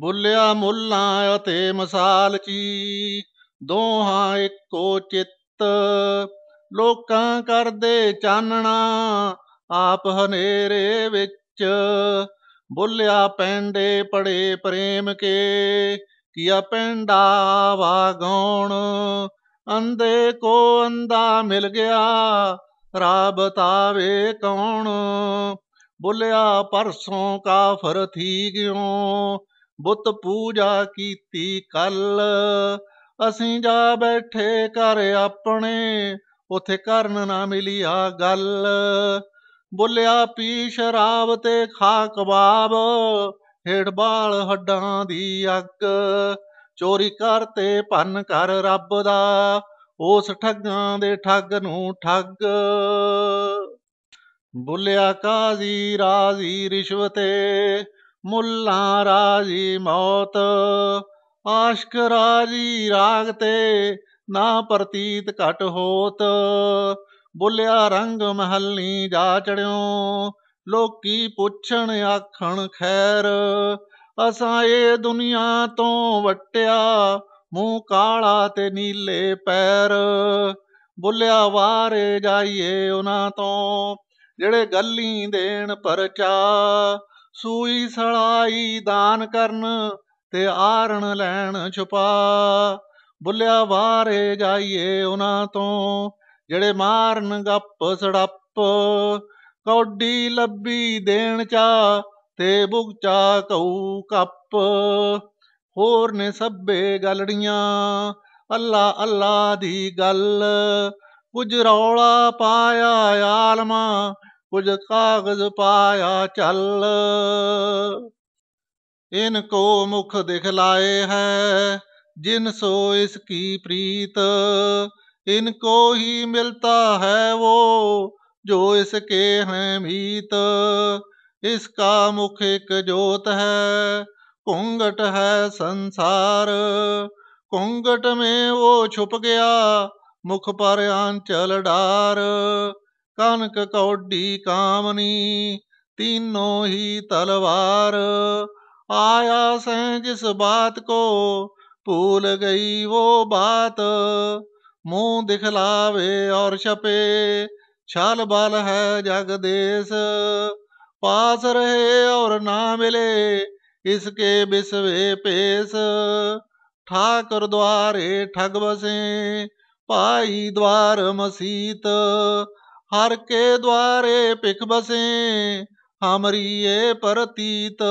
ਬੁੱਲਿਆ ਮੁੱਲਾਂ ਅਤੇ ਮਸਾਲ ਕੀ ਦੋਹਾਂ ਇੱਕੋ ਚਿੱਤ ਲੋਕਾਂ ਕਰਦੇ ਚਾਨਣਾ ਆਪ ਹਨੇਰੇ ਵਿੱਚ ਬੁੱਲਿਆ ਪੈਂਡੇ ਪੜੇ ਪ੍ਰੇਮ ਕੇ ਕੀਆ ਪੈਂਡਾ ਵਾਗੌਣ ਅੰਦੇ ਕੋ ਅੰਦਾ ਮਿਲ ਗਿਆ ਰਾਬਤਾਵੇ ਕੌਣ ਬੁੱਲਿਆ ਪਰਸੋਂ ਕਾਫਰ ਥੀ ਗਿਓ ਬੁੱਤ ਪੂਜਾ ਕੀਤੀ ਕੱਲ ਅਸੀਂ ਜਾ ਬੈਠੇ ਘਰ ਆਪਣੇ ਉਥੇ ਕਰਨ ਨਾ ਮਿਲੀ ਆ ਗੱਲ ਬੁੱਲਿਆ ਪੀ ਸ਼ਰਾਬ ਤੇ ਖਾ ਕਬਾਬ ਹੇੜ ਬਾਲ ਹੱਡਾਂ ਦੀ ਅੱਗ ਚੋਰੀ ਕਰਤੇ ਭੰਨ ਕਰ ਰੱਬ ਦਾ ਉਸ ਠੱਗਾਂ ਦੇ ਠੱਗ ਨੂੰ ਠੱਗ ਬੁੱਲਿਆ ਕਾਜ਼ੀ ਰਾਜ਼ੀ ਰਿਸ਼ਵਤੇ ਮੁੱਲਾ ਰਾਜੀ ਮੌਤ ਆਸ਼ਕ ਰਾਜੀ ਰਾਗ ਤੇ ਨਾ ਪ੍ਰਤੀਤ ਘਟ ਹੋਤ ਬੁੱਲਿਆ ਰੰਗ ਮਹੱਲੀ ਜਾ ਚੜਿਓ ਲੋਕੀ ਪੁੱਛਣ ਆਖਣ ਖੈਰ ਅਸਾਂ ਇਹ ਦੁਨੀਆ ਤੋਂ ਵਟਿਆ ਮੂੰਹ ਕਾਲਾ ਤੇ ਨੀਲੇ ਪੈਰ ਬੁੱਲਿਆ ਵਾਰ ਜਾਈਏ ਉਹਨਾਂ ਤੋਂ ਜਿਹੜੇ ਗੱਲੀ ਦੇਣ ਪਰਚਾ ਸੂਈ ਸੜਾਈ ਦਾਨ ਕਰਨ ਤੇ ਆਰਣ ਲੈਣ ਛੁਪਾ ਬੁੱਲਿਆ ਵਾਰੇ ਜਾਈਏ ਉਹਨਾਂ ਤੋਂ ਜਿਹੜੇ ਮਾਰਨ ਗੱਪ ਸੜੱਪ ਕੌਡੀ ਲੱਭੀ ਦੇਣ ਚਾ ਤੇ ਬੁਗਚਾ ਕਉ ਕੱਪ ਹੋਰ ਨੇ ਸੱਬੇ ਗਲੜੀਆਂ ਅੱਲਾ ਅੱਲਾ ਦੀ ਗੱਲ ਕੁਝ ਰੌਲਾ ਪਾਇਆ ਆਲਮਾ ਕੁਝ ਕਾਗਜ਼ ਪਾਇਆ ਚੱਲ ਇਨ ਕੋ ਮੁਖ ਦਿਖਲਾਏ ਹੈ ਜਿਨ ਸੋ ਇਸ ਕੀ ਪ੍ਰੀਤ ਇਨ ਕੋ ਹੀ ਮਿਲਤਾ ਹੈ ਵੋ ਜੋ ਇਸ ਕੇ ਹੈ ਮੀਤ ਇਸ ਕਾ ਮੁਖ ਇਕ ਜੋਤ ਹੈ ਕੁੰਗਟ ਹੈ ਸੰਸਾਰ ਕੁੰਗਟ ਮੇ ਵੋ ਛੁਪ ਗਿਆ ਮੁਖ ਪਰ ਆਂਚਲ ਡਾਰ ਕਨਕ ਕੌਡੀ ਕਾਮਨੀ ਤੀਨੋ ਹੀ ਤਲਵਾਰ ਆਇਆ ਸਹਿ ਜਿਸ ਬਾਤ ਕੋ ਭੂਲ ਗਈ ਵੋ ਬਾਤ ਮੂੰਹ ਦਿਖਲਾਵੇ ਔਰ ਛਪੇ ਛਲ ਬਲ ਹੈ ਜਗਦੇਸ਼ ਪਾਸ ਰਹੇ ਔਰ ਨਾ ਮਿਲੇ ਇਸਕੇ ਬਿਸਵੇ ਪੇਸ ਠਾਕੁਰ ਦਵਾਰੇ ਠਗ ਬਸੇ ਭਾਈ ਦਵਾਰ ਮਸੀਤ ਹਰ ਕੇ ਦੁਆਰੇ ਭਿਖ ਬਸੇ ਹਮਰੀਏ ਪਰਤੀਤ